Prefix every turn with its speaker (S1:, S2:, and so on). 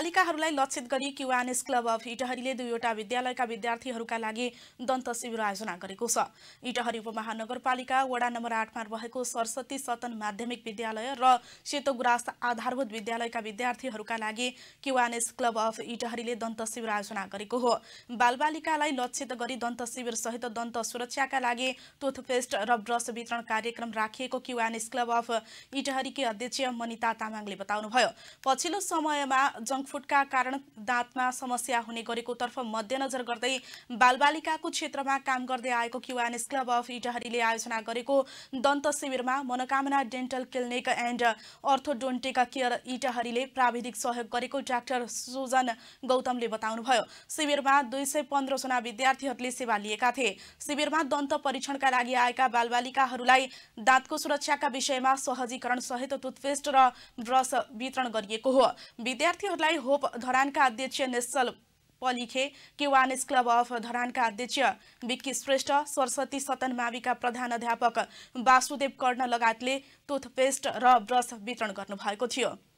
S1: बालिकाहरूलाई लक्षित गरी क्युआनएस क्लब अफ इटहरीले दुईवटा विद्यालयका विद्यार्थीहरूका लागि दन्त शिविर आयोजना गरेको छ इटहरी उपमहानगरपालिका वडा नम्बर आठमा रहेको सरस्वती सतन माध्यमिक विद्यालय र सेतोगुरास आधारभूत विद्यालयका विद्यार्थीहरूका लागि क्युआनएस क्लब अफ इटहरीले दन्त शिविर आयोजना गरेको हो बालबालिकालाई लक्षित गरी दन्त शिविर सहित दन्त सुरक्षाका लागि टुथपेस्ट र ब्रस वितरण कार्यक्रम राखिएको क्युआनएस क्लब अफ इटहरीकी अध्यक्ष मनिता तामाङले बताउनुभयो पछिल्लो समयमा जङ्क फुटका कारण दाँतमा समस्या हुने गरेकोतर्फ मध्यनजर गर्दै बालबालिकाको क्षेत्रमा काम गर्दै आएको क्युआनएस क्लब अफ इटहरीले आयोजना गरेको दन्त शिविरमा Manokamana dental clinic and orthodontic care इटहरीले प्राविधिक सहयोग गरेको डाक्टर सुजन गौतमले बताउनुभयो शिविरमा दुई सय पन्ध्रजना विद्यार्थीहरूले सेवा लिएका थिए शिविरमा दन्त परीक्षणका लागि आएका बालबालिकाहरूलाई दाँतको सुरक्षाका विषयमा सहजीकरण सहित टुथपेस्ट र ब्रस वितरण गरिएको हो विद्यार्थीहरूलाई होप धरानका अध्यक्ष नेसल पलिखे केवानेस क्लब अफ धरानका अध्यक्ष विक्की श्रेष्ठ सरस्वती सतन माविका प्रधान अध्यापक वासुदेव कर्ण लगायतले टुथपेस्ट र ब्रस वितरण गर्नुभएको थियो